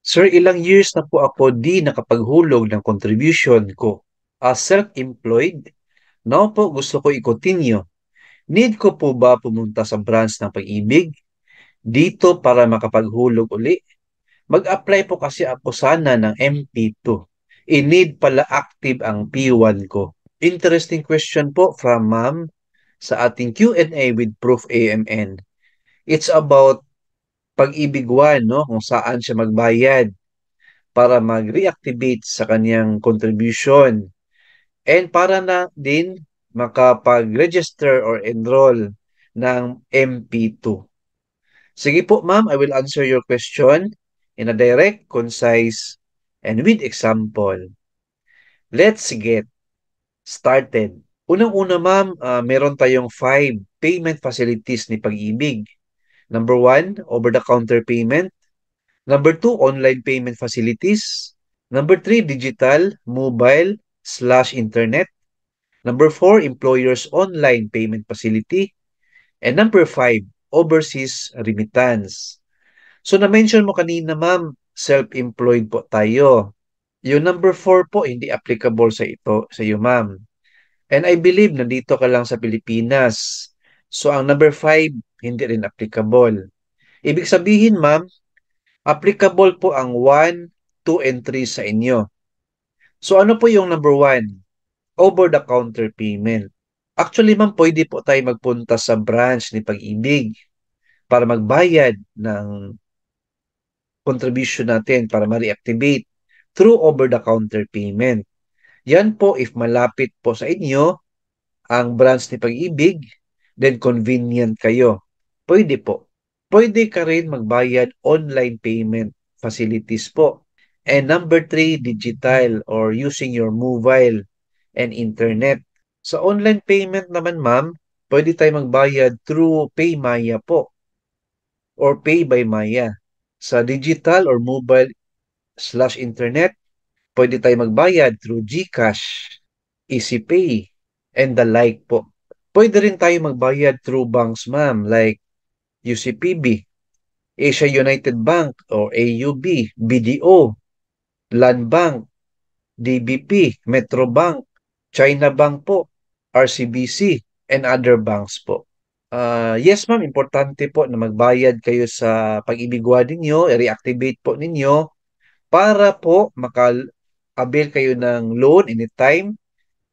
Sir, ilang years na po ako di nakapaghulog ng contribution ko as self-employed. Now po gusto ko i-continue. Need ko po ba pumunta sa branch ng pag-ibig dito para makapaghulog uli? Mag-apply po kasi ako sana ng MP2. I-need pala active ang P1 ko. Interesting question po from ma'am sa ating Q&A with Proof AMN. It's about pag ibig one, no kung saan siya magbayad para mag-reactivate sa kanyang contribution and para na din makapag-register or enroll ng MP2. Sige po ma'am, I will answer your question in a direct, concise, and with example. Let's get started. Unang-una ma'am, uh, meron tayong five payment facilities ni Pag-ibig. Number one, over-the-counter payment. Number two, online payment facilities. Number three, digital, mobile, slash internet. Number four, employer's online payment facility. And number five, overseas remittance. So, na-mention mo kanina, ma'am, self-employed po tayo. Yung number 4 po, hindi applicable sa ito, sa iyo, ma'am. And I believe na dito ka lang sa Pilipinas. So, ang number 5, hindi rin applicable. Ibig sabihin, ma'am, applicable po ang 1, 2, and 3 sa inyo. So ano po yung number 1? Over-the-counter payment. Actually, ma'am, pwede po tayo magpunta sa branch ni Pag-ibig para magbayad ng contribution natin para ma-reactivate through over-the-counter payment. Yan po if malapit po sa inyo ang branch ni Pag-ibig, then convenient kayo. Pwede po. Pwede ka rin magbayad online payment facilities po. And number three, digital or using your mobile and internet. Sa online payment naman ma'am, pwede tayo magbayad through PayMaya po or Pay by Maya. Sa digital or mobile slash internet, pwede tayo magbayad through GCash, EasyPay, and the like po. Pwede rin tayo magbayad through banks ma'am like UCPB, Asia United Bank or AUB, BDO, Land Bank, DBP, Metro Bank, China Bank po, RCBC, and other banks po. Uh, yes ma'am, importante po na magbayad kayo sa pag-ibigwa ninyo, i-reactivate po ninyo para po maka-avail kayo ng loan anytime,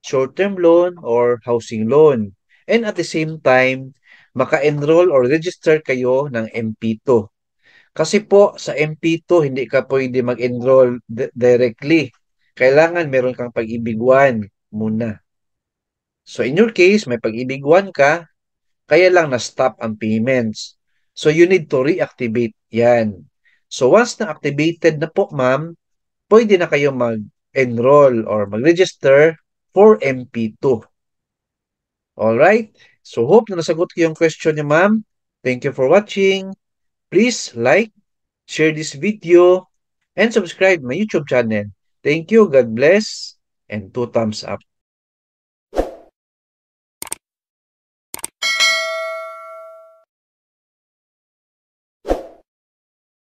short-term loan or housing loan. And at the same time, maka-enroll or register kayo ng MP2. Kasi po sa MP2 hindi ka pwede mag-enroll directly. Kailangan meron kang pag-ibig muna. So in your case, may pag-ibig ka, kaya lang na-stop ang payments. So you need to reactivate yan. So once na-activated na po ma'am, pwede na kayo mag-enroll or mag-register for MP2. Alright? So hope na nasagot ko yung question niya ma'am. Thank you for watching. Please like, share this video, and subscribe my YouTube channel. Thank you. God bless. And two thumbs up.